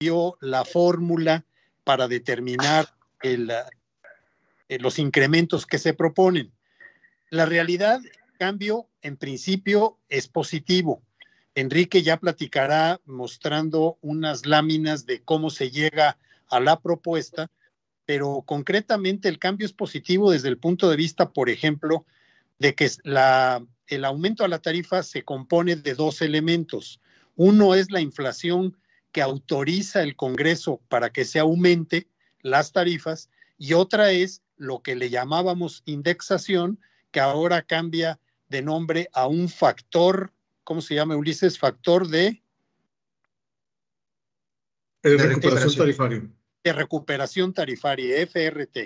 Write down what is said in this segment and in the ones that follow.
dio la fórmula para determinar eh, los incrementos que se proponen. La realidad, cambio, en principio es positivo. Enrique ya platicará mostrando unas láminas de cómo se llega a la propuesta, pero concretamente el cambio es positivo desde el punto de vista, por ejemplo, de que el aumento a la tarifa se compone de dos elementos. Uno es la inflación que autoriza el Congreso para que se aumente las tarifas y otra es lo que le llamábamos indexación, que ahora cambia de nombre a un factor, ¿cómo se llama Ulises? Factor de... de recuperación tarifaria. De recuperación tarifaria, FRT.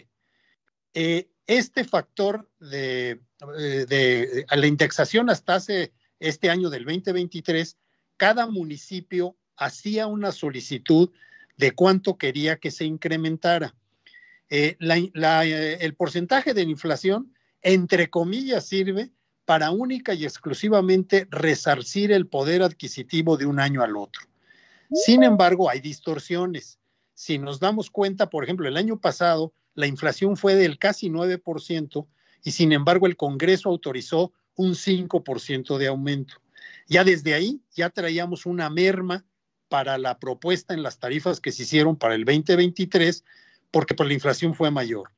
Eh, este factor de, eh, de, la indexación hasta hace este año del 2023, cada municipio hacía una solicitud de cuánto quería que se incrementara. Eh, eh, el porcentaje de inflación, entre comillas, sirve para única y exclusivamente resarcir el poder adquisitivo de un año al otro. Sin embargo, hay distorsiones. Si nos damos cuenta, por ejemplo, el año pasado la inflación fue del casi 9% y sin embargo el Congreso autorizó un 5% de aumento. Ya desde ahí ya traíamos una merma para la propuesta en las tarifas que se hicieron para el 2023, porque por pues, la inflación fue mayor.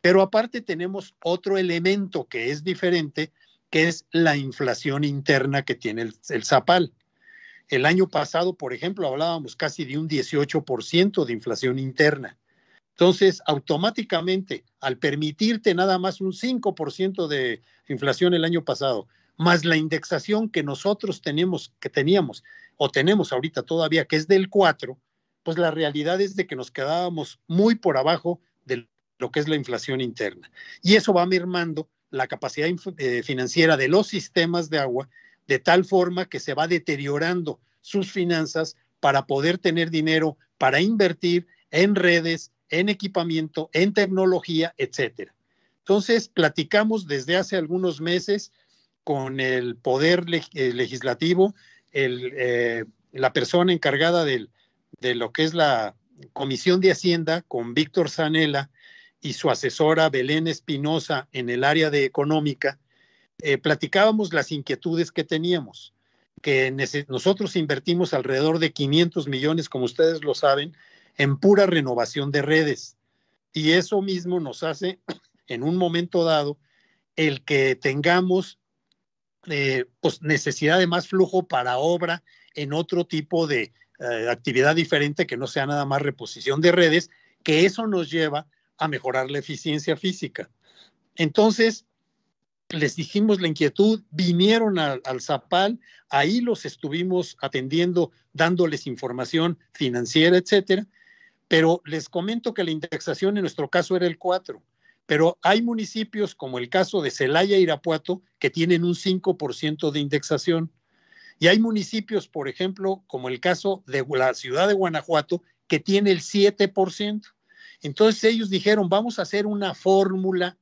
Pero aparte tenemos otro elemento que es diferente, que es la inflación interna que tiene el, Zapal. El año pasado, por ejemplo, hablábamos casi de un 18% de inflación interna. Entonces, automáticamente, al permitirte nada más un 5% de inflación el año pasado, más la indexación que nosotros tenemos, que teníamos o tenemos ahorita todavía, que es del 4, pues la realidad es de que nos quedábamos muy por abajo de lo que es la inflación interna. Y eso va mermando la capacidad eh, financiera de los sistemas de agua, de tal forma que se va deteriorando sus finanzas para poder tener dinero para invertir en redes, en equipamiento, en tecnología, etcétera. Entonces, platicamos desde hace algunos meses con el Poder eh, Legislativo eh, la persona encargada de lo que es la Comisión de Hacienda con Víctor Zanella y su asesora Belén Espinosa en el área de económica, eh, platicábamos las inquietudes que teníamos, que nosotros invertimos alrededor de 500 millones, como ustedes lo saben, en pura renovación de redes. Y eso mismo nos hace, en un momento dado, el que tengamos eh, pues necesidad de más flujo para obra en otro tipo de eh, actividad diferente que no sea nada más reposición de redes, que eso nos lleva a mejorar la eficiencia física. Entonces, les dijimos la inquietud, vinieron al Zapal, ahí los estuvimos atendiendo, dándoles información financiera, etcétera, pero les comento que la indexación en nuestro caso era el 4 pero hay municipios como el caso de Celaya e Irapuato que tienen un 5% de indexación. Y hay municipios, por ejemplo, como el caso de la ciudad de Guanajuato, que tiene el 7%. Entonces ellos dijeron, vamos a hacer una fórmula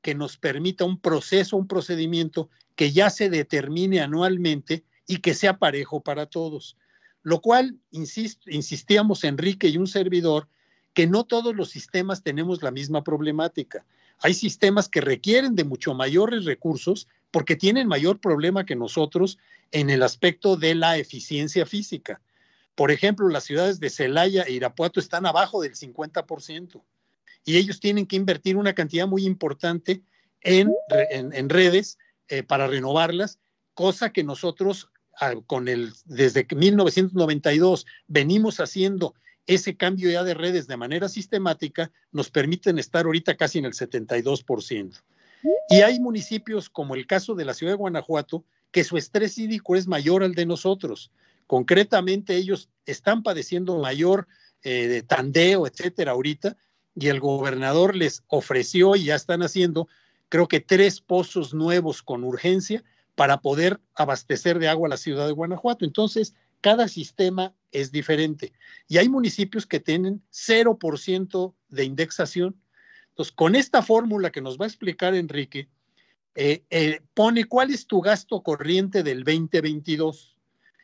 que nos permita un proceso, un procedimiento que ya se determine anualmente y que sea parejo para todos. Lo cual, insistíamos Enrique y un servidor, que no todos los sistemas tenemos la misma problemática. Hay sistemas que requieren de mucho mayores recursos porque tienen mayor problema que nosotros en el aspecto de la eficiencia física. Por ejemplo, las ciudades de Celaya e Irapuato están abajo del 50% y ellos tienen que invertir una cantidad muy importante en, redes eh, para renovarlas, cosa que nosotros ah, con el, desde 1992 venimos haciendo ese cambio ya de redes de manera sistemática nos permiten estar ahorita casi en el 72%. Y hay municipios como el caso de la ciudad de Guanajuato, que su estrés hídrico es mayor al de nosotros. Concretamente, ellos están padeciendo mayor eh, tandeo, etcétera, ahorita, y el gobernador les ofreció y ya están haciendo, creo que tres pozos nuevos con urgencia para poder abastecer de agua a la ciudad de Guanajuato. Entonces, cada sistema es diferente. Y hay municipios que tienen 0% de indexación. Entonces, con esta fórmula que nos va a explicar Enrique, eh, eh, pone cuál es tu gasto corriente del 2022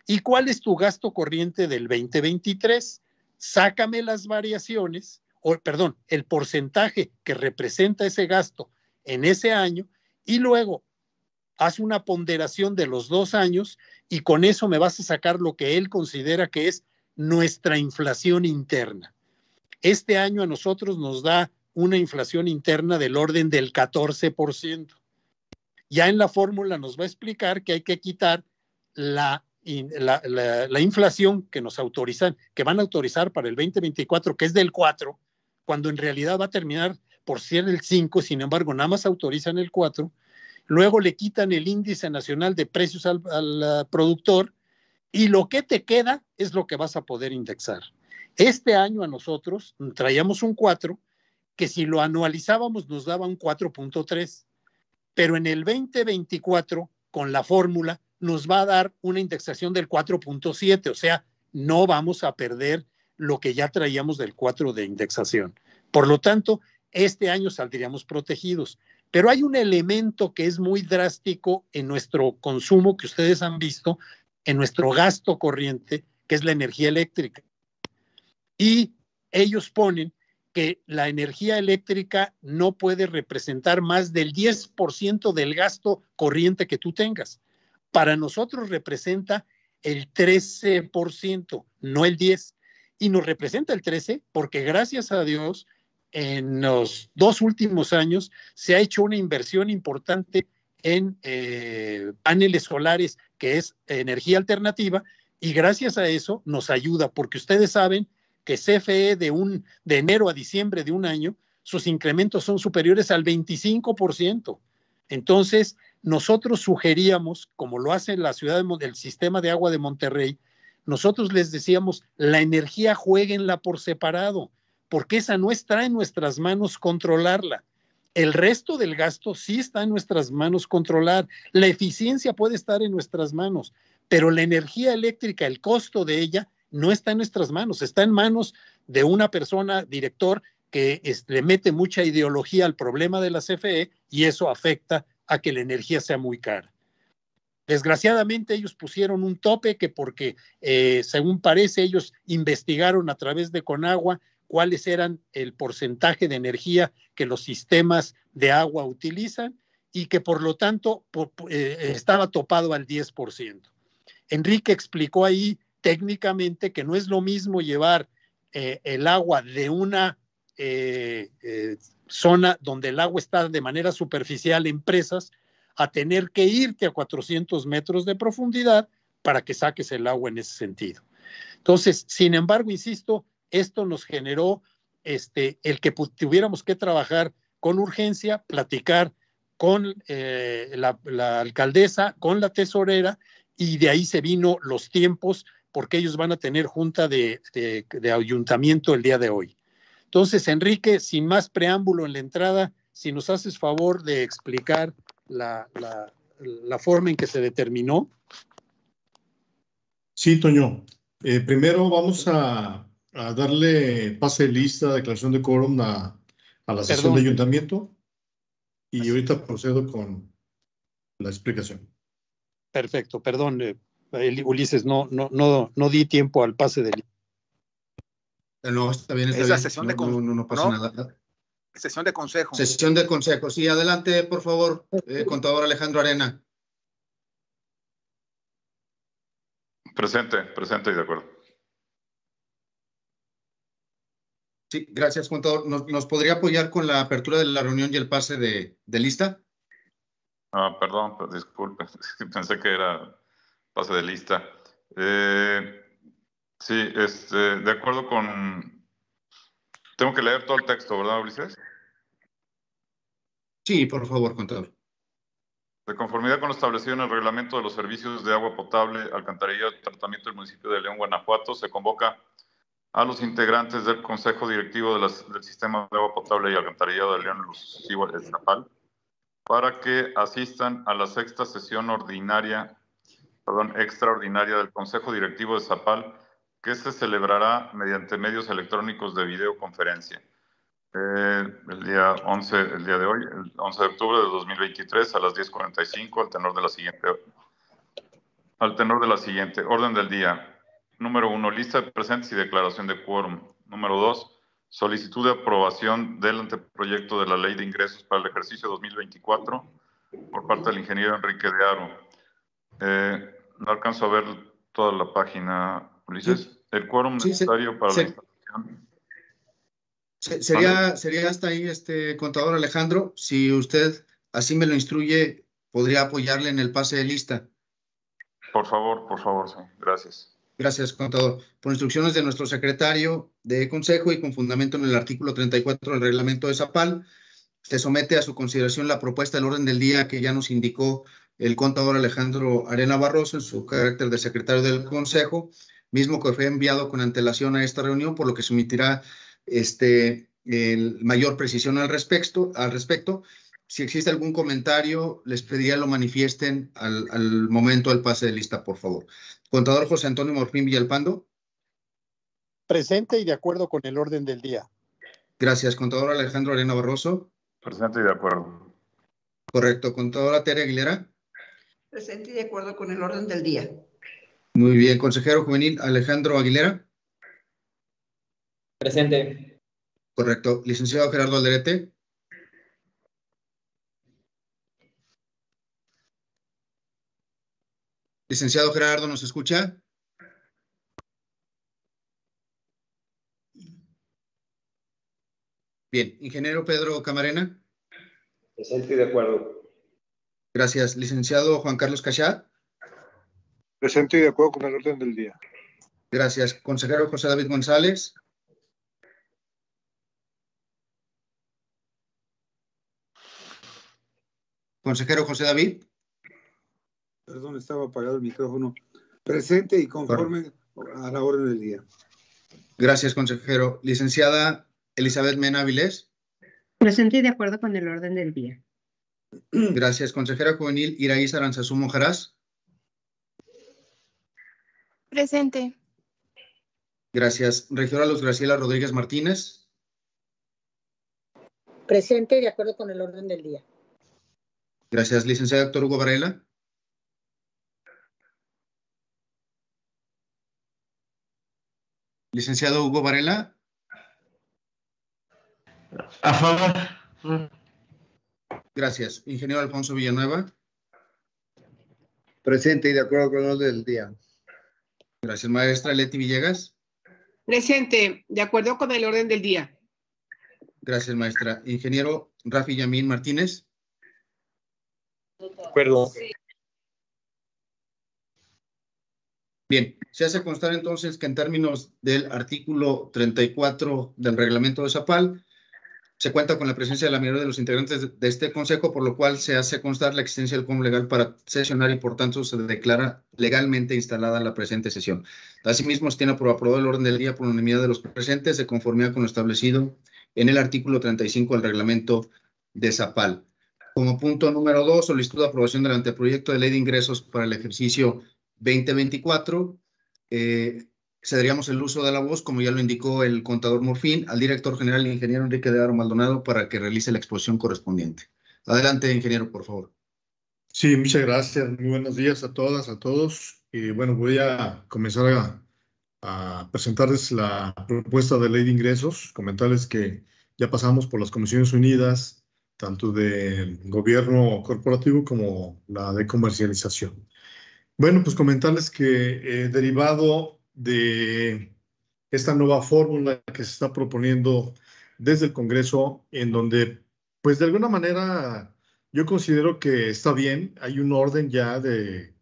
y cuál es tu gasto corriente del 2023. Sácame las variaciones, o perdón, el porcentaje que representa ese gasto en ese año y luego haz una ponderación de los dos años y con eso me vas a sacar lo que él considera que es nuestra inflación interna. Este año a nosotros nos da una inflación interna del orden del 14%. Ya en la fórmula nos va a explicar que hay que quitar la, la, inflación que nos autorizan, que van a autorizar para el 2024, que es del 4, cuando en realidad va a terminar por ser el 5, sin embargo, nada más autorizan el 4 luego le quitan el índice nacional de precios al, ah, productor y lo que te queda es lo que vas a poder indexar. Este año a nosotros traíamos un 4, que si lo anualizábamos nos daba un 4.3, pero en el 2024, con la fórmula, nos va a dar una indexación del 4.7, o sea, no vamos a perder lo que ya traíamos del 4 de indexación. Por lo tanto, este año saldríamos protegidos. Pero hay un elemento que es muy drástico en nuestro consumo que ustedes han visto, en nuestro gasto corriente, que es la energía eléctrica. Y ellos ponen que la energía eléctrica no puede representar más del 10% del gasto corriente que tú tengas. Para nosotros representa el 13%, no el 10%. Y nos representa el 13% porque gracias a Dios en los dos últimos años se ha hecho una inversión importante en eh, paneles solares, que es energía alternativa, y gracias a eso nos ayuda, porque ustedes saben que CFE de, de enero a diciembre de un año, sus incrementos son superiores al 25%. Entonces, nosotros sugeríamos, como lo hace la ciudad del sistema de agua de Monterrey, nosotros les decíamos, la energía jueguenla por separado porque esa no está en nuestras manos controlarla. El resto del gasto sí está en nuestras manos controlar. La eficiencia puede estar en nuestras manos, pero la energía eléctrica, el costo de ella, no está en nuestras manos, está en manos de una persona, director, que este, le mete mucha ideología al problema de la CFE y eso afecta a que la energía sea muy cara. Desgraciadamente ellos pusieron un tope que porque, eh, según parece, ellos investigaron a través de Conagua cuáles eran el porcentaje de energía que los sistemas de agua utilizan y que por lo tanto eh, estaba topado al 10%. Enrique explicó ahí técnicamente que no es lo mismo llevar eh, el agua de una eh, zona donde el agua está de manera superficial en presas a tener que irte a 400 metros de profundidad para que saques el agua en ese sentido. Entonces, sin embargo, insisto, esto nos generó este, el que tuviéramos que trabajar con urgencia, platicar con eh, la, alcaldesa, con la tesorera, y de ahí se vino los tiempos, porque ellos van a tener junta de, ayuntamiento el día de hoy. Entonces, Enrique, sin más preámbulo en la entrada, si nos haces favor de explicar la, forma en que se determinó. Sí, Toño. Eh, primero vamos a a darle pase de lista, declaración de quórum a, la sesión de ayuntamiento y ahorita procedo con la explicación. Perfecto, perdón, eh, Ulises, no, no, no, no di tiempo al pase de lista. Eh, no, está bien, sesión de No, pasa nada. Sesión de consejo. Sesión de consejo. Sí, adelante, por favor, eh, contador Alejandro Arena. Presente, presente y de acuerdo. Sí, gracias, contador. ¿Nos, podría apoyar con la apertura de la reunión y el pase de, lista? Ah, perdón, pues, disculpe, pensé que era pase de lista. Eh, sí, este, de acuerdo con... Tengo que leer todo el texto, ¿verdad, Ulises? Sí, por favor, contador. De conformidad con lo establecido en el reglamento de los servicios de agua potable, alcantarillado y tratamiento del municipio de León, Guanajuato, se convoca a los integrantes del Consejo Directivo de del Sistema de Agua Potable y Alcantarillado de León de Zapal para que asistan a la sexta sesión ordinaria, perdón, extraordinaria del Consejo Directivo de Zapal, que se celebrará mediante medios electrónicos de videoconferencia. Eh, el día 11, el día de hoy, el 11 de octubre de 2023 a las 10.45, al tenor de la siguiente, al tenor de la siguiente orden del día. Número uno, lista de presentes y declaración de quórum. Número dos, solicitud de aprobación del anteproyecto de la Ley de Ingresos para el ejercicio 2024 por parte del ingeniero Enrique de Aro. Eh, no alcanzo a ver toda la página, Ulises. El quórum necesario para la instalación. Sería, sería hasta ahí, este contador Alejandro. Si usted así me lo instruye, podría apoyarle en el pase de lista. Por favor, por favor, sí. Gracias. Gracias, contador. Por instrucciones de nuestro secretario de Consejo y con fundamento en el artículo 34 del reglamento de Zapal, se somete a su consideración la propuesta del orden del día que ya nos indicó el contador Alejandro Arena Barroso en su carácter de secretario del Consejo, mismo que fue enviado con antelación a esta reunión, por lo que se este, mayor precisión al respecto, al respecto si existe algún comentario, les pediría lo manifiesten al, momento del pase de lista, por favor. Contador José Antonio Morfín Villalpando. Presente y de acuerdo con el orden del día. Gracias. Contador Alejandro Arena Barroso. Presente y de acuerdo. Correcto. Contadora Tere Aguilera. Presente y de acuerdo con el orden del día. Muy bien. Consejero juvenil Alejandro Aguilera. Presente. Correcto. Licenciado Gerardo Alderete. Licenciado Gerardo, ¿nos escucha? Bien, ingeniero Pedro Camarena. Presente y de acuerdo. Gracias. Licenciado Juan Carlos Cachá. Presente y de acuerdo con el orden del día. Gracias. Consejero José David González. Consejero José David. Perdón, estaba apagado el micrófono. Presente y conforme a la orden del día. Gracias, consejero. Licenciada Elizabeth Mena Vilés. Presente y de acuerdo con el orden del día. Gracias, consejera juvenil Iraí Aranzazú Mojarás. Presente. Gracias. Regidora Luz Graciela Rodríguez Martínez. Presente y de acuerdo con el orden del día. Gracias, licenciada doctor Hugo Varela. Licenciado Hugo Varela. A favor. Gracias. Ingeniero Alfonso Villanueva. Presente y de acuerdo con el orden del día. Gracias, maestra Leti Villegas. Presente, de acuerdo con el orden del día. Gracias, maestra. Ingeniero Rafi Yamín Martínez. De acuerdo. Bien, se hace constar entonces que en términos del artículo 34 del reglamento de Zapal, se cuenta con la presencia de la mayoría de los integrantes de este consejo, por lo cual se hace constar la existencia del quórum legal para sesionar y por tanto se declara legalmente instalada la presente sesión. Asimismo, se tiene aprobado el orden del día por unanimidad de los presentes de conformidad con lo establecido en el artículo 35 del reglamento de Zapal. Como punto número dos, solicitud de aprobación del anteproyecto de ley de ingresos para el ejercicio 2024 eh, cederíamos el uso de la voz, como ya lo indicó el contador Morfín, al director general, ingeniero Enrique de Aro Maldonado, para que realice la exposición correspondiente. Adelante, ingeniero, por favor. Sí, muchas gracias. Muy buenos días a todas, a todos. Y bueno, voy a comenzar a, a presentarles la propuesta de ley de ingresos, comentarles que ya pasamos por las comisiones unidas, tanto del gobierno corporativo como la de comercialización. Bueno, pues comentarles que eh, derivado de esta nueva fórmula que se está proponiendo desde el Congreso, en donde, pues de alguna manera, yo considero que está bien, hay un orden ya de,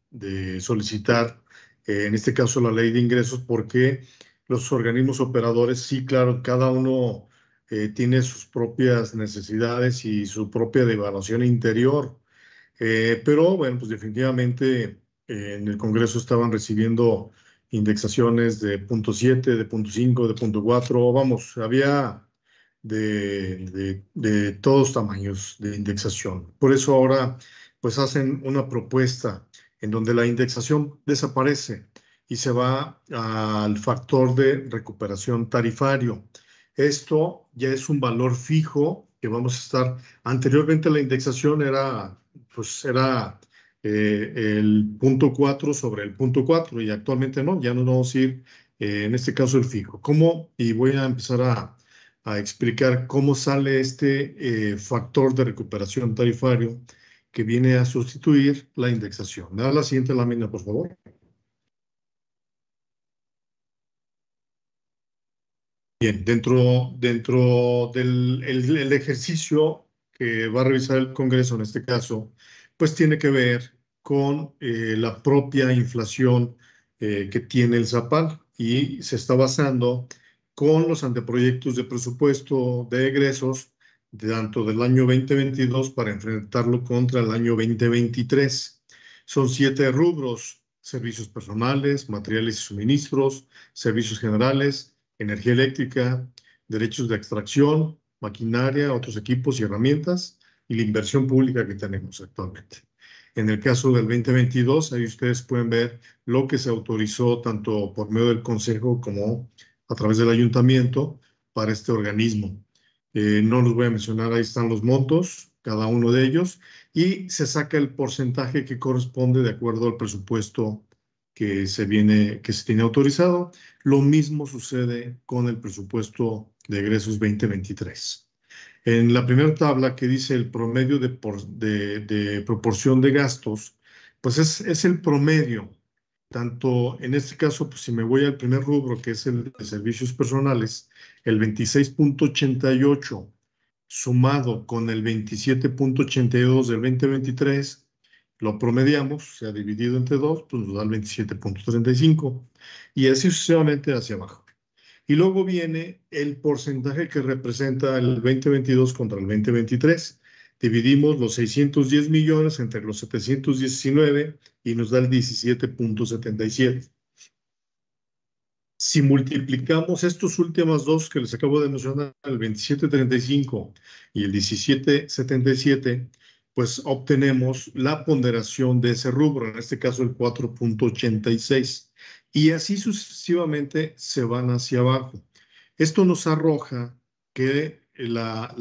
solicitar, eh, en este caso, la ley de ingresos, porque los organismos operadores, sí, claro, cada uno eh, tiene sus propias necesidades y su propia devaluación interior, pero bueno, pues definitivamente en el Congreso estaban recibiendo indexaciones de punto 7, de punto 5, de punto 4, vamos, había de, de, todos tamaños de indexación. Por eso ahora pues hacen una propuesta en donde la indexación desaparece y se va al factor de recuperación tarifario. Esto ya es un valor fijo que vamos a estar. Anteriormente la indexación era, pues era eh, el punto 4 sobre el punto 4 y actualmente no, ya no vamos a ir, eh, en este caso, el fijo. ¿Cómo? Y voy a empezar a, explicar cómo sale este eh, factor de recuperación tarifario que viene a sustituir la indexación. Me da la siguiente lámina, por favor. Bien, dentro, dentro del ejercicio que va a revisar el Congreso en este caso, pues tiene que ver con eh, la propia inflación eh, que tiene el Zapal y se está basando con los anteproyectos de presupuesto de egresos de tanto del año 2022 para enfrentarlo contra el año 2023. Son siete rubros, servicios personales, materiales y suministros, servicios generales, energía eléctrica, derechos de extracción, maquinaria, otros equipos y herramientas y la inversión pública que tenemos actualmente. En el caso del 2022, ahí ustedes pueden ver lo que se autorizó tanto por medio del Consejo como a través del Ayuntamiento para este organismo. Eh, no los voy a mencionar, ahí están los montos, cada uno de ellos, y se saca el porcentaje que corresponde de acuerdo al presupuesto que se viene, que se tiene autorizado. Lo mismo sucede con el presupuesto de egresos 2023. En la primera tabla que dice el promedio de, de, proporción de gastos, pues es, es, el promedio. Tanto en este caso, pues si me voy al primer rubro, que es el de servicios personales, el 26.88 sumado con el 27.82 del 2023, lo promediamos, se ha dividido entre dos, pues nos da el 27.35 y así sucesivamente hacia abajo. Y luego viene el porcentaje que representa el 2022 contra el 2023. Dividimos los 610 millones entre los 719 y nos da el 17.77. Si multiplicamos estos últimos dos que les acabo de mencionar, el 27.35 y el 17.77, pues obtenemos la ponderación de ese rubro, en este caso el 4.86 y así sucesivamente se van hacia abajo. Esto nos arroja que la,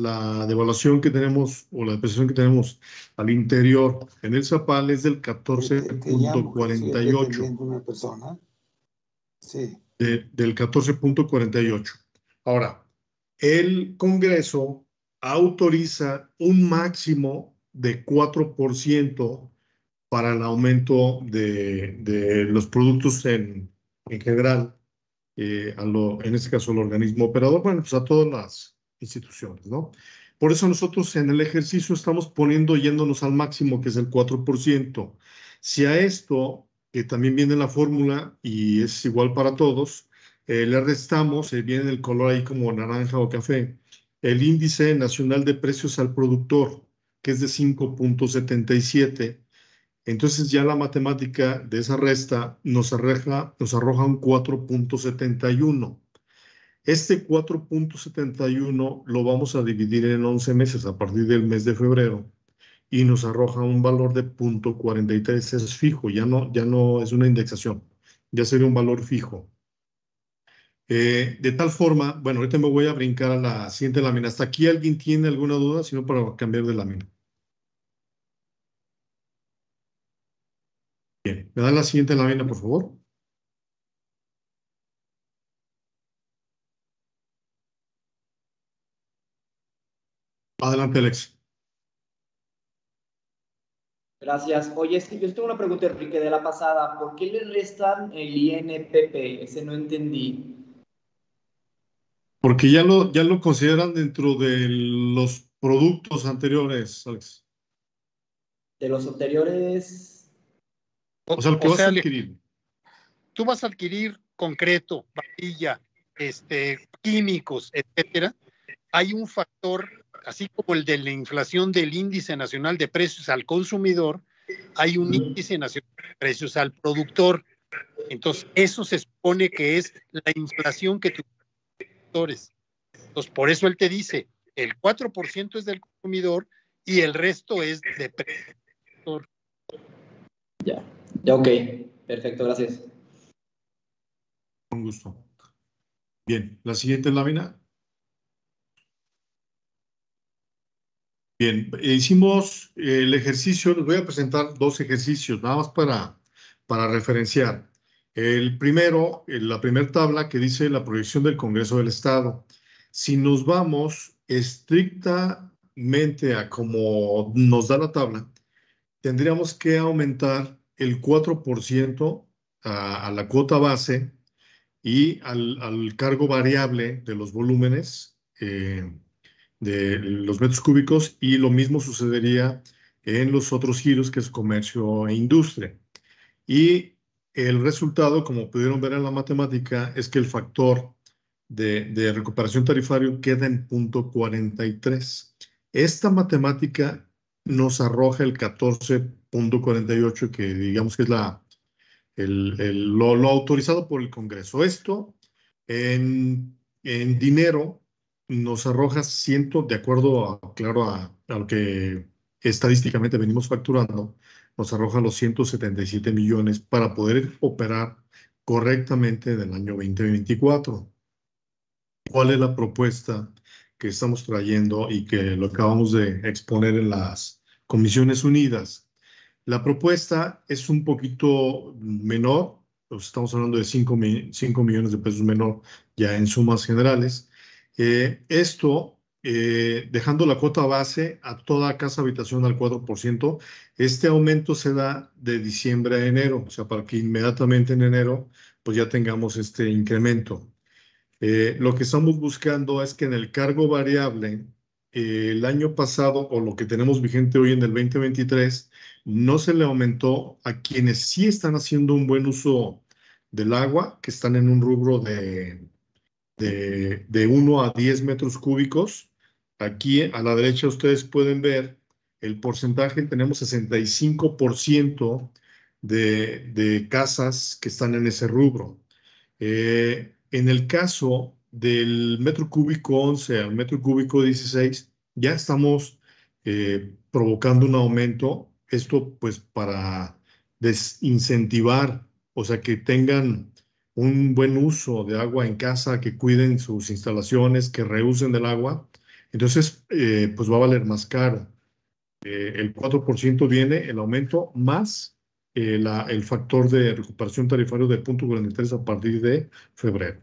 devaluación que tenemos o la depreciación que tenemos al interior en el Zapal es del 14.48. Sí. del 14.48. Ahora, el Congreso autoriza un máximo de 4% para el aumento de, de los productos en, en general, eh, a lo, en este caso el organismo operador, bueno, pues a todas las instituciones, ¿no? Por eso nosotros en el ejercicio estamos poniendo, yéndonos al máximo, que es el 4%. Si a esto, que también viene la fórmula y es igual para todos, eh, le restamos, eh, viene el color ahí como naranja o café, el índice nacional de precios al productor, que es de 5.77, entonces ya la matemática de esa resta nos arroja, un 4.71. Este 4.71 lo vamos a dividir en 11 meses a partir del mes de febrero y nos arroja un valor de 0.43, es fijo, ya no, ya no es una indexación, ya sería un valor fijo. Eh, de tal forma, bueno, ahorita me voy a brincar a la siguiente lámina. ¿Hasta aquí alguien tiene alguna duda? Si no, para cambiar de lámina. ¿me dan la siguiente lámina, por favor? Adelante, Alex. Gracias. Oye, es yo tengo una pregunta, Enrique, de la pasada. ¿Por qué le restan el INPP? Ese no entendí. Porque ya lo, ya lo consideran dentro de los productos anteriores, Alex. De los anteriores o sea, vas a adquirir. Tú vas a adquirir concreto, varilla, este, químicos, etcétera. Hay un factor, así como el de la inflación del índice nacional de precios al consumidor, hay un índice nacional de precios al productor. Entonces, eso se supone que es la inflación que tú los Entonces, por eso él te dice, el 4% es del consumidor y el resto es de precios productor. Ya. Ya, ok. Perfecto, gracias. Un gusto. Bien, la siguiente lámina. Bien, hicimos el ejercicio, les voy a presentar dos ejercicios, nada más para, para referenciar. El primero, eh, la primera tabla que dice la proyección del Congreso del Estado. Si nos vamos estrictamente a como nos da la tabla, tendríamos que aumentar el 4% a, la cuota base y al, cargo variable de los volúmenes eh, de los metros cúbicos y lo mismo sucedería en los otros giros que es comercio e industria. Y el resultado, como pudieron ver en la matemática, es que el factor de, de recuperación tarifario queda en punto 43. Esta matemática nos arroja el 14 punto 48, que digamos que es la, el, lo, autorizado por el Congreso. Esto en, en, dinero nos arroja ciento, de acuerdo a, claro, a, a, lo que estadísticamente venimos facturando, nos arroja los 177 millones para poder operar correctamente del año 2024. ¿Cuál es la propuesta que estamos trayendo y que lo acabamos de exponer en las Comisiones Unidas? La propuesta es un poquito menor, pues, estamos hablando de 5 millones de pesos menor ya en sumas generales. Eh, esto, eh, dejando la cuota base a toda casa habitación al 4%, este aumento se da de diciembre a enero, o sea, para que inmediatamente en enero pues ya tengamos este incremento. Eh, lo que estamos buscando es que en el cargo variable eh, el año pasado o lo que tenemos vigente hoy en el 2023 no se le aumentó a quienes sí están haciendo un buen uso del agua, que están en un rubro de, 1 a 10 metros cúbicos. Aquí a la derecha ustedes pueden ver el porcentaje, tenemos 65% de, casas que están en ese rubro. Eh, en el caso del metro cúbico 11 al metro cúbico 16, ya estamos eh, provocando un aumento. Esto pues para desincentivar, o sea, que tengan un buen uso de agua en casa, que cuiden sus instalaciones, que reusen del agua. Entonces, eh, pues va a valer más caro. Eh, el 4% viene el aumento más el factor de recuperación tarifario del punto 43 a partir de febrero.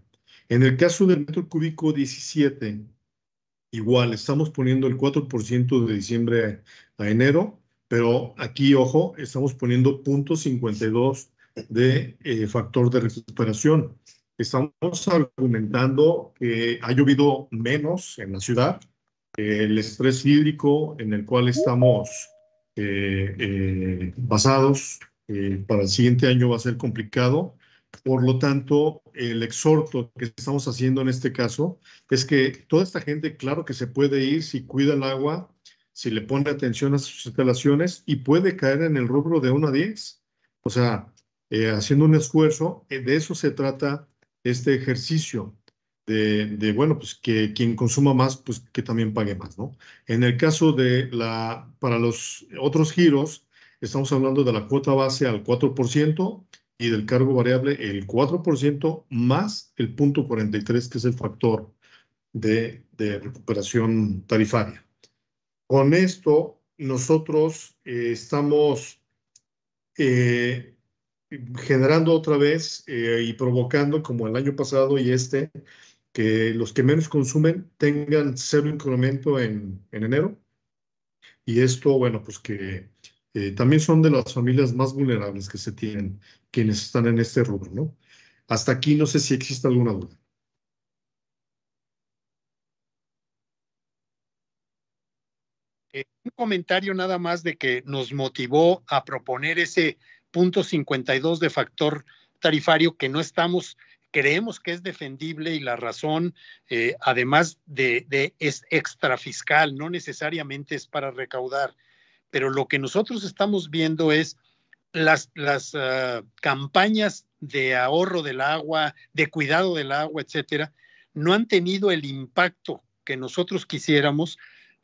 En el caso del metro cúbico 17, igual, estamos poniendo el 4% de diciembre a enero, pero aquí, ojo, estamos poniendo 0.52 de eh, factor de recuperación. Estamos argumentando que ha llovido menos en la ciudad, el estrés hídrico en el cual estamos eh, eh, basados para el siguiente año va a ser complicado, por lo tanto, el exhorto que estamos haciendo en este caso es que toda esta gente, claro que se puede ir si cuida el agua, si le pone atención a sus instalaciones y puede caer en el rubro de 1 a 10. O sea, eh, haciendo un esfuerzo, eh, de eso se trata este ejercicio. De, de, bueno, pues que quien consuma más, pues que también pague más, ¿no? En el caso de la, para los otros giros, estamos hablando de la cuota base al 4%, y del cargo variable el 4% más el punto 43, que es el factor de, recuperación tarifaria. Con esto, nosotros eh, estamos eh, generando otra vez eh, y provocando, como el año pasado y este, que los que menos consumen tengan cero incremento en enero. Y esto, bueno, pues que eh, también son de las familias más vulnerables que se tienen quienes están en este rubro, ¿no? Hasta aquí no sé si existe alguna duda. Eh, un comentario nada más de que nos motivó a proponer ese punto 52 de factor tarifario que no estamos, creemos que es defendible y la razón, eh, además de, de, es extrafiscal, no necesariamente es para recaudar pero lo que nosotros estamos viendo es las, las ah, campañas de ahorro del agua, de cuidado del agua, etcétera, no han tenido el impacto que nosotros quisiéramos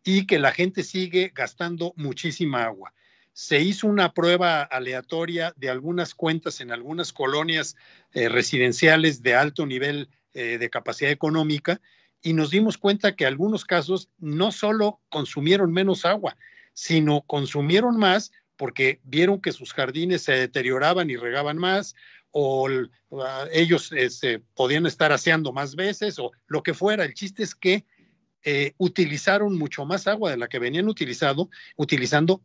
y que la gente sigue gastando muchísima agua. Se hizo una prueba aleatoria de algunas cuentas en algunas colonias eh, residenciales de alto nivel eh, de capacidad económica y nos dimos cuenta que algunos casos no solo consumieron menos agua, sino consumieron más porque vieron que sus jardines se deterioraban y regaban más, o ah, ellos se este, podían estar aseando más veces, o lo que fuera. El chiste es que eh, utilizaron mucho más agua de la que venían utilizando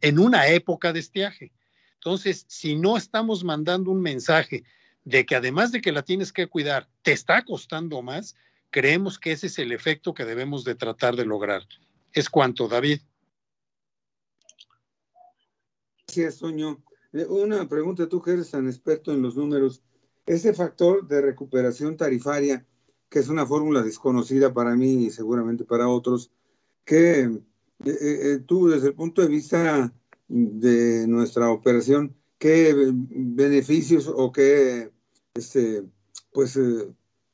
en una época de estiaje. Entonces, si no estamos mandando un mensaje de que además de que la tienes que cuidar, te está costando más, creemos que ese es el efecto que debemos de tratar de lograr. Es cuanto, David. Gracias, eh, Una pregunta, tú que eres tan experto en los números. Ese factor de recuperación tarifaria, que es una fórmula desconocida para mí y seguramente para otros, que eh, eh, tú desde el punto de vista de nuestra operación, ¿qué beneficios o qué, este, pues,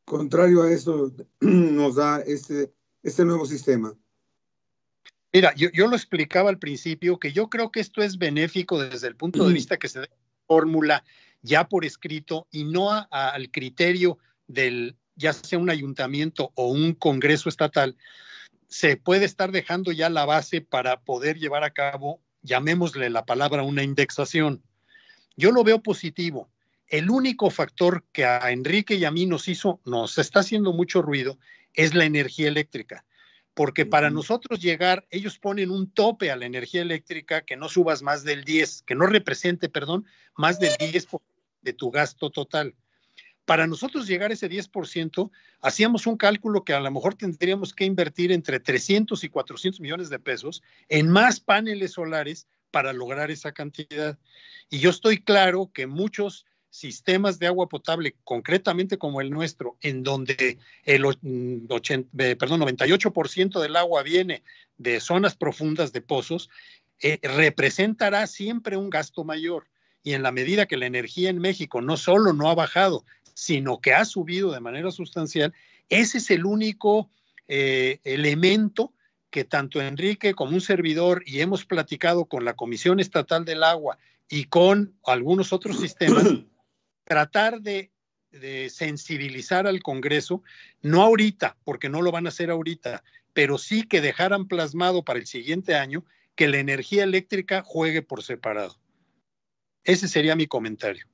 contrario a eso nos da este, este nuevo sistema? Mira, yo, lo explicaba al principio que yo creo que esto es benéfico desde el punto de vista que se da fórmula ya por escrito y no al criterio del ya sea un ayuntamiento o un congreso estatal, se puede estar dejando ya la base para poder llevar a cabo, llamémosle la palabra, una indexación. Yo lo veo positivo. El único factor que a Enrique y a mí nos hizo, nos está haciendo mucho ruido, es la energía eléctrica porque para nosotros llegar, ellos ponen un tope a la energía eléctrica que no subas más del 10, que no represente, perdón, más del 10 de tu gasto total. Para nosotros llegar a ese 10%, hacíamos un cálculo que a lo mejor tendríamos que invertir entre 300 y 400 millones de pesos en más paneles solares para lograr esa cantidad. Y yo estoy claro que muchos sistemas de agua potable, concretamente como el nuestro, en donde el mm, eh, perdón, 98% del agua viene de zonas profundas de pozos, eh, representará siempre un gasto mayor. Y en la medida que la energía en México no solo no ha bajado, sino que ha subido de manera sustancial, ese es el único eh, elemento que tanto Enrique como un servidor y hemos platicado con la Comisión Estatal del Agua y con algunos otros sistemas tratar de, sensibilizar al Congreso, no ahorita, porque no lo van a hacer ahorita, pero sí que dejaran plasmado para el siguiente año que la energía eléctrica juegue por separado. Ese sería mi comentario.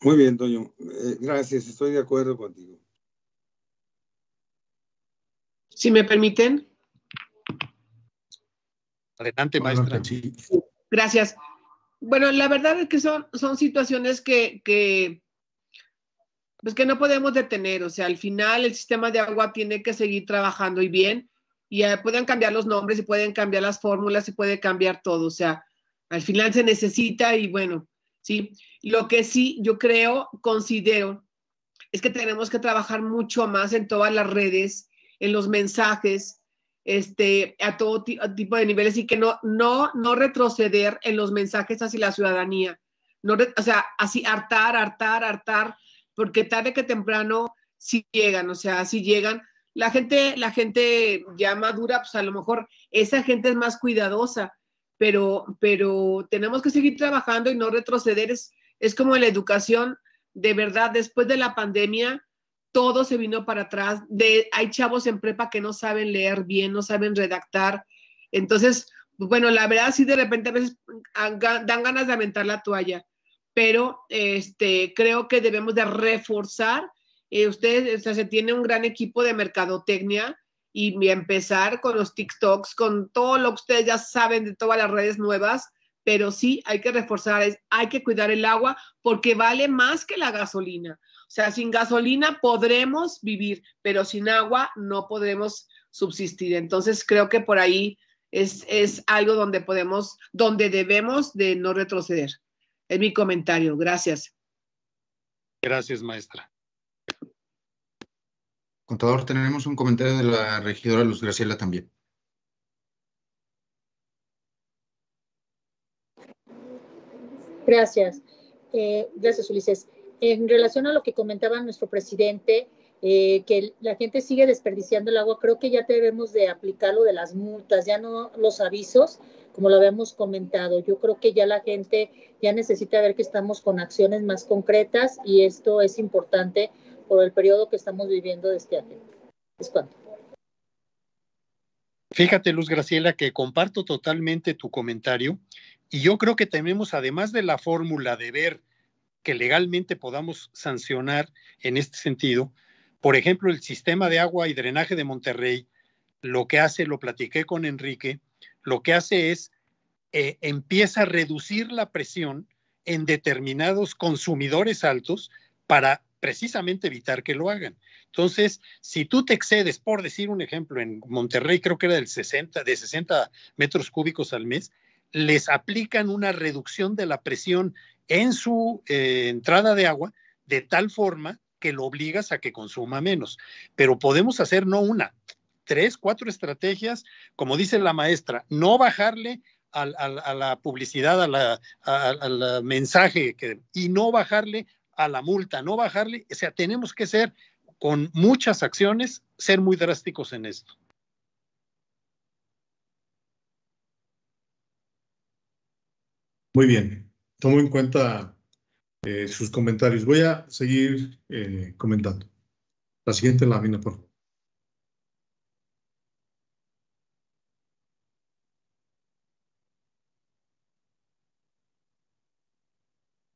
Muy bien, Doño. Eh, gracias, estoy de acuerdo contigo. Si me permiten. Adelante, maestra. Gracias. Bueno, la verdad es que son, son situaciones que, que, pues, que no podemos detener. O sea, al final el sistema de agua tiene que seguir trabajando y bien. Y eh, pueden cambiar los nombres, y pueden cambiar las fórmulas, se puede cambiar todo. O sea, al final se necesita y bueno, sí. Lo que sí yo creo, considero, es que tenemos que trabajar mucho más en todas las redes, en los mensajes, este, a todo tipo de niveles y que no, no, no retroceder en los mensajes hacia la ciudadanía. No, o sea, así hartar, hartar, hartar, porque tarde que temprano sí llegan, o sea, si llegan. La gente, la gente ya madura, pues a lo mejor esa gente es más cuidadosa, pero, pero tenemos que seguir trabajando y no retroceder. Es, es como la educación, de verdad, después de la pandemia, todo se vino para atrás. De, hay chavos en prepa que no saben leer bien, no saben redactar. Entonces, bueno, la verdad sí de repente a veces dan ganas de aventar la toalla, pero este, creo que debemos de reforzar. Eh, ustedes, se tiene un gran equipo de mercadotecnia y empezar con los TikToks, con todo lo que ustedes ya saben de todas las redes nuevas, pero sí hay que reforzar, hay que cuidar el agua porque vale más que la gasolina. O sea, sin gasolina podremos vivir, pero sin agua no podremos subsistir. Entonces, creo que por ahí es, algo donde podemos, donde debemos de no retroceder. Es mi comentario. Gracias. Gracias, maestra. Contador, tenemos un comentario de la regidora Luz Graciela también. Gracias. Eh, gracias, Ulises en relación a lo que comentaba nuestro presidente, eh, que la gente sigue desperdiciando el agua, creo que ya debemos de aplicar lo de las multas, ya no los avisos, como lo habíamos comentado. Yo creo que ya la gente ya necesita ver que estamos con acciones más concretas y esto es importante por el periodo que estamos viviendo desde hace... Este es Fíjate, Luz Graciela, que comparto totalmente tu comentario y yo creo que tenemos, además de la fórmula de ver que legalmente podamos sancionar en este sentido. Por ejemplo, el sistema de agua y drenaje de Monterrey, lo que hace, lo platiqué con Enrique, lo que hace es eh, empieza a reducir la presión en determinados consumidores altos para precisamente evitar que lo hagan. Entonces, si tú te excedes, por decir un ejemplo, en Monterrey creo que era del 60, de 60 metros cúbicos al mes, les aplican una reducción de la presión en su eh, entrada de agua de tal forma que lo obligas a que consuma menos. Pero podemos hacer no una, tres, cuatro estrategias, como dice la maestra, no bajarle a, la publicidad, al mensaje y no bajarle a la multa, no bajarle, o sea, tenemos que ser con muchas acciones, ser muy drásticos en esto. Muy bien tomo en cuenta eh, sus comentarios. Voy a seguir eh, comentando. La siguiente lámina, por favor.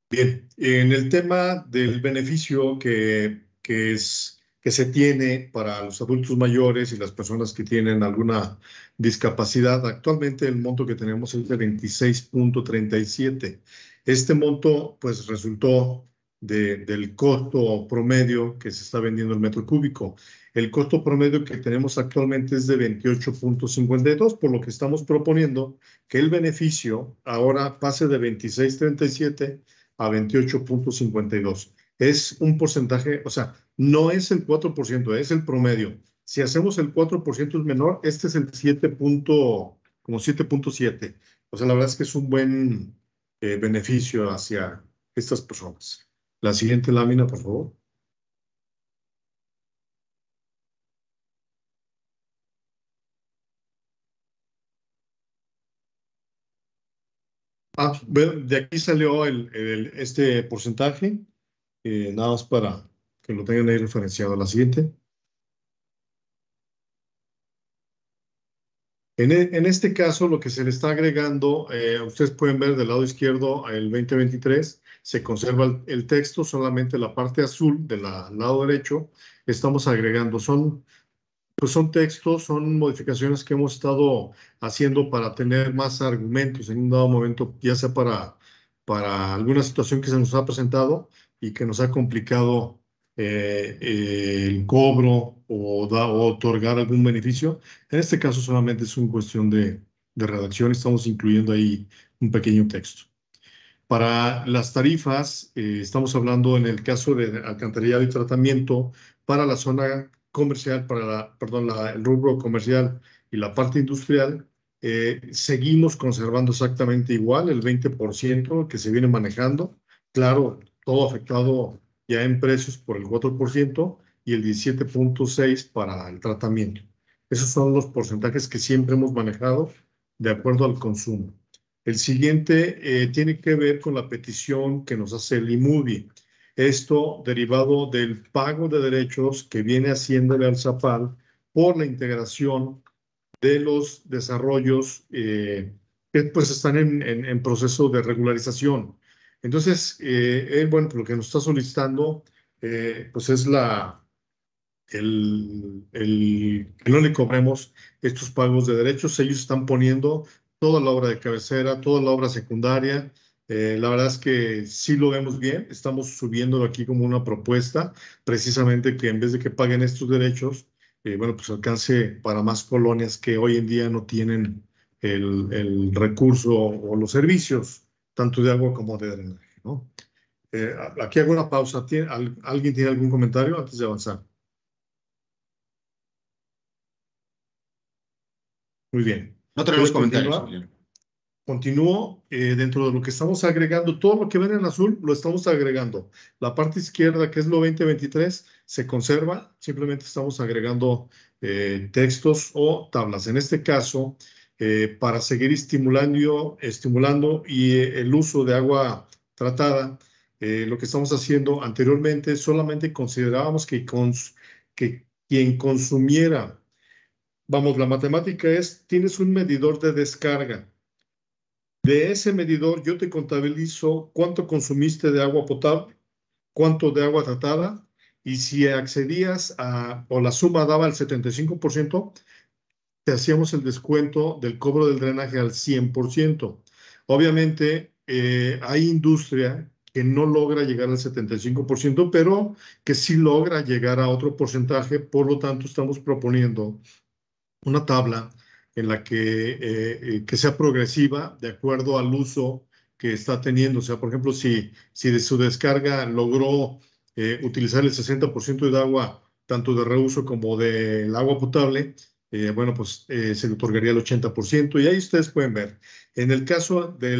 Bien, en el tema del beneficio que, que, es, que se tiene para los adultos mayores y las personas que tienen alguna discapacidad, actualmente el monto que tenemos es de 26.37 este monto pues resultó del costo promedio que se está vendiendo el metro cúbico. El costo promedio que tenemos actualmente es de 28.52, por lo que estamos proponiendo que el beneficio ahora pase de 26.37 a 28.52. Es un porcentaje, o sea, no es el 4%, es el promedio. Si hacemos el 4% es menor, este es el como 7.7. O sea, la verdad es que es un buen eh, beneficio hacia estas personas. La siguiente lámina, por favor. Ah, de aquí salió el, este porcentaje, eh, nada más para que lo tengan ahí referenciado. La siguiente. E, en, este caso, lo que se le está agregando, eh, ustedes pueden ver del lado izquierdo el 2023, se conserva el, texto, solamente la parte azul del lado derecho estamos agregando. Son, pues son textos, son modificaciones que hemos estado haciendo para tener más argumentos en un dado momento, ya sea para, para alguna situación que se nos ha presentado y que nos ha complicado eh, el cobro o, da, otorgar algún beneficio. En este caso solamente es una cuestión de, redacción, estamos incluyendo ahí un pequeño texto. Para las tarifas, eh, estamos hablando en el caso de alcantarillado y tratamiento para la zona comercial, para la, perdón, el rubro comercial y la parte industrial, eh, seguimos conservando exactamente igual el 20% que se viene manejando. Claro, todo afectado ya en precios por el 4% y el 17.6% para el tratamiento. Esos son los porcentajes que siempre hemos manejado de acuerdo al consumo. El siguiente eh, tiene que ver con la petición que nos hace el IMUDI. Esto derivado del pago de derechos que viene haciendo al ZAPAL por la integración de los desarrollos eh, que pues están en proceso de regularización. Entonces, eh, eh, bueno, lo que nos está solicitando, eh, pues es la, el, el, que no le cobremos estos pagos de derechos. Ellos están poniendo toda la obra de cabecera, toda la obra secundaria. Eh, la verdad es que sí lo vemos bien. Estamos subiéndolo aquí como una propuesta, precisamente que en vez de que paguen estos derechos, eh, bueno, pues alcance para más colonias que hoy en día no tienen el recurso o los servicios tanto de agua como de drenaje. Eh, aquí hago una pausa. ¿Alguien tiene algún comentario antes de avanzar? Muy bien. No tenemos comentarios. Continúo eh, dentro de lo que estamos agregando. Todo lo que ven en azul lo estamos agregando. La parte izquierda, que es lo 2023, se conserva. Simplemente estamos agregando eh, textos o tablas. En este caso, eh, para seguir estimulando, estimulando y eh, el uso de agua tratada. Eh, lo que estamos haciendo anteriormente, solamente considerábamos que, que quien consumiera, vamos, la matemática es, tienes un medidor de descarga. De ese medidor yo te contabilizo cuánto consumiste de agua potable, cuánto de agua tratada, y si accedías a, o la suma daba el 75%, te hacíamos el descuento del cobro del drenaje al 100%. Obviamente, eh, hay industria que no logra llegar al 75%, pero que sí logra llegar a otro porcentaje. Por lo tanto, estamos proponiendo una tabla en la que, eh, eh, que sea progresiva de acuerdo al uso que está teniendo. O sea, por ejemplo, si, si de su descarga logró utilizar el 60% de agua, tanto de reuso como del agua potable, eh, bueno, pues eh, se le otorgaría el 80%. Y ahí ustedes pueden ver. En el caso de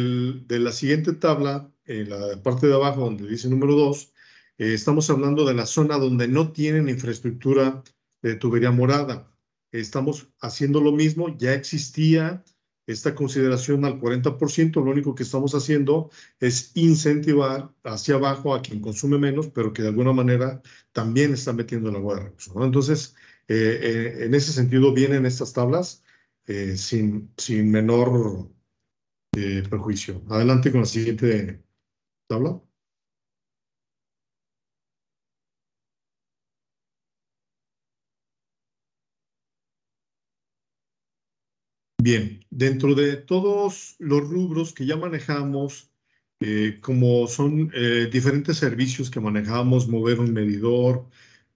la siguiente tabla, en la parte de abajo donde dice número 2, eh, estamos hablando de la zona donde no tienen infraestructura de tubería morada. Estamos haciendo lo mismo, ya existía esta consideración al 40%, lo único que estamos haciendo es incentivar hacia abajo a quien consume menos, pero que de alguna manera también está metiendo el agua de recursos. Entonces, eh, eh, en ese sentido vienen estas tablas eh, sin, sin menor perjuicio. Adelante con la siguiente tabla. Bien, dentro de todos los rubros que ya manejamos, como son diferentes servicios que manejamos, mover un medidor,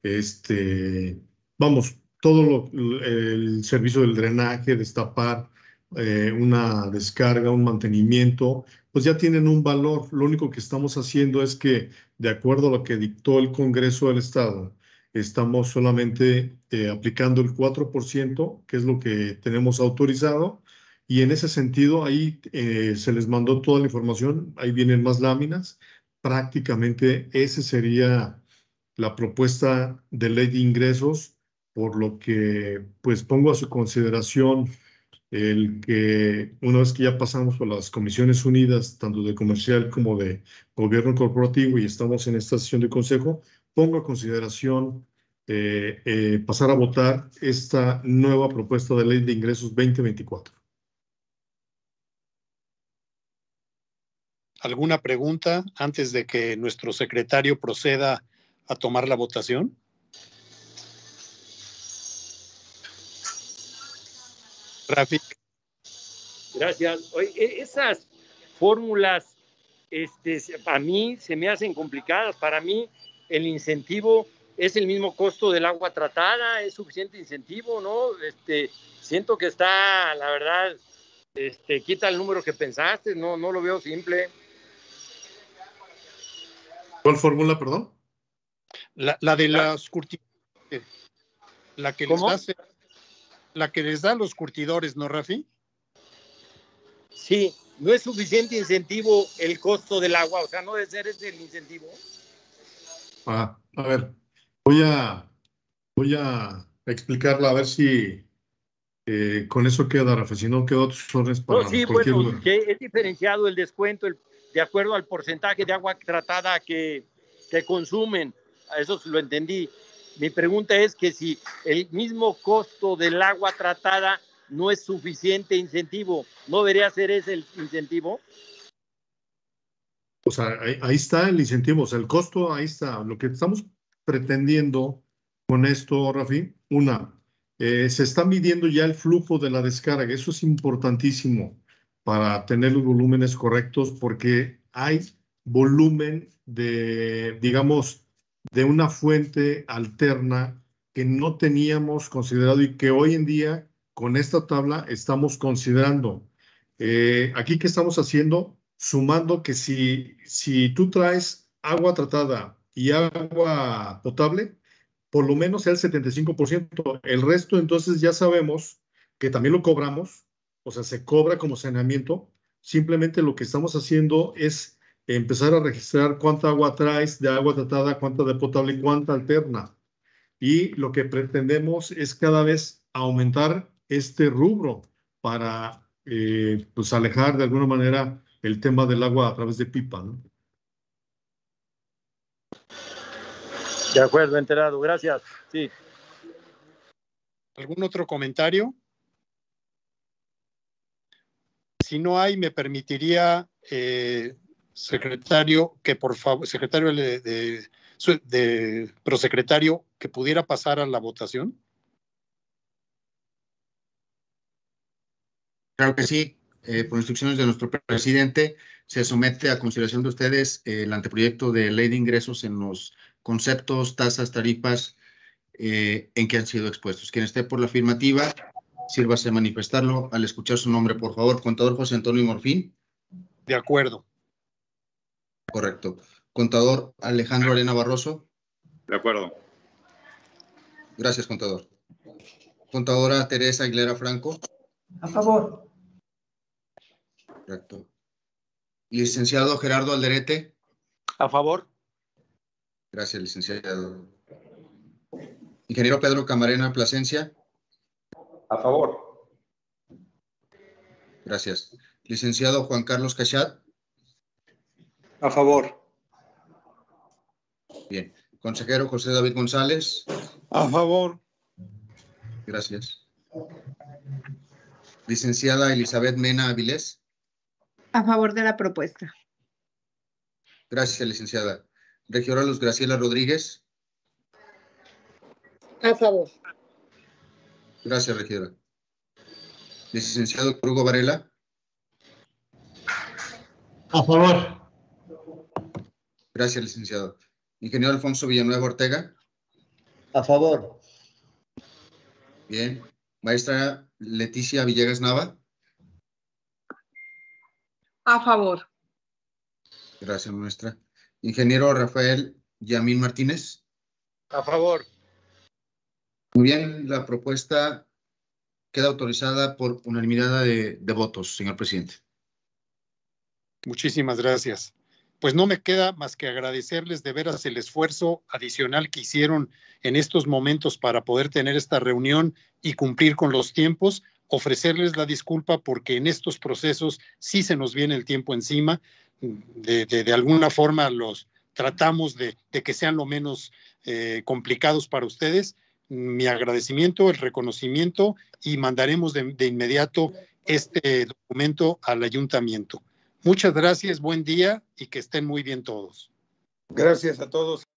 este, vamos, todo el servicio del drenaje, destapar eh, una descarga, un mantenimiento, pues ya tienen un valor. Lo único que estamos haciendo es que, de acuerdo a lo que dictó el Congreso del Estado, estamos solamente eh, aplicando el 4%, que es lo que tenemos autorizado, y en ese sentido ahí eh, se les mandó toda la información, ahí vienen más láminas, prácticamente esa sería la propuesta de ley de ingresos por lo que pues pongo a su consideración el que una vez que ya pasamos por las comisiones unidas, tanto de comercial como de gobierno corporativo y estamos en esta sesión de consejo, pongo a consideración eh, eh, pasar a votar esta nueva propuesta de ley de ingresos 2024. ¿Alguna pregunta antes de que nuestro secretario proceda a tomar la votación? Gracias. E, esas fórmulas este, a mí se me hacen complicadas. Para mí el incentivo es el mismo costo del agua tratada, es suficiente incentivo, ¿no? Este, siento que está, la verdad, este, quita el número que pensaste, no, no lo veo simple. ¿Cuál fórmula, perdón? La, la de las curtidas. La que la que les da los curtidores, ¿no, Rafi? Sí, no es suficiente incentivo el costo del agua, o sea, no debe ser ese el incentivo. Ah, a ver, voy a, voy a explicarla, a ver si eh, con eso queda, Rafi, si no quedó otros órdenes para sí, bueno, que es diferenciado el descuento de acuerdo al porcentaje de agua tratada que, que consumen, eso lo entendí, mi pregunta es que si el mismo costo del agua tratada no es suficiente incentivo, ¿no debería ser ese el incentivo? O sea, ahí, está el incentivo, o sea, el costo, ahí está. Lo que estamos pretendiendo con esto, Rafi, una, eh, se está midiendo ya el flujo de la descarga. Eso es importantísimo para tener los volúmenes correctos porque hay volumen de, digamos, de una fuente alterna que no teníamos considerado y que hoy en día con esta tabla estamos considerando. Eh, aquí que estamos haciendo, sumando que si, si tú traes agua tratada y agua potable, por lo menos el 75%. El resto entonces ya sabemos que también lo cobramos, o sea, se cobra como saneamiento. Simplemente lo que estamos haciendo es empezar a registrar cuánta agua traes de agua tratada, cuánta de potable y cuánta alterna. Y lo que pretendemos es cada vez aumentar este rubro para eh, pues, alejar de alguna manera el tema del agua a través de pipa. De acuerdo, enterado. Gracias. Sí. ¿Algún otro comentario? Si no hay, me permitiría eh, secretario que por favor, secretario de, prosecretario, que pudiera pasar a la votación? Claro que sí. Eh, por instrucciones de nuestro presidente, se somete a consideración de ustedes el anteproyecto de ley de ingresos en los conceptos, tasas, tarifas eh, en que han sido expuestos. Quien esté por la afirmativa, sírvase manifestarlo al escuchar su nombre, por favor. Contador José Antonio Morfín. De acuerdo. Correcto. Contador Alejandro Arena Barroso. De acuerdo. Gracias, contador. Contadora Teresa Aguilera Franco. A favor. Correcto. Licenciado Gerardo Alderete. A favor. Gracias, licenciado. Ingeniero Pedro Camarena Plasencia. A favor. Gracias. Licenciado Juan Carlos Cachat. A favor. Bien. Consejero José David González. A favor. Gracias. Licenciada Elizabeth Mena Avilés. A favor de la propuesta. Gracias, licenciada. Regidora Luz Graciela Rodríguez. A favor. Gracias, regidora. Licenciado Hugo Varela. A favor. Gracias, licenciado. Ingeniero Alfonso Villanueva Ortega. A favor. Bien. Maestra Leticia Villegas Nava. A favor. Gracias, maestra. Ingeniero Rafael Yamín Martínez. A favor. Muy bien, la propuesta queda autorizada por unanimidad de, de votos, señor presidente. Muchísimas gracias pues no me queda más que agradecerles de veras el esfuerzo adicional que hicieron en estos momentos para poder tener esta reunión y cumplir con los tiempos, ofrecerles la disculpa porque en estos procesos sí se nos viene el tiempo encima, de, alguna forma los tratamos de, que sean lo menos eh, complicados para ustedes. Mi agradecimiento, el reconocimiento y mandaremos de inmediato este documento al ayuntamiento. Muchas gracias, buen día y que estén muy bien todos. Gracias a todos.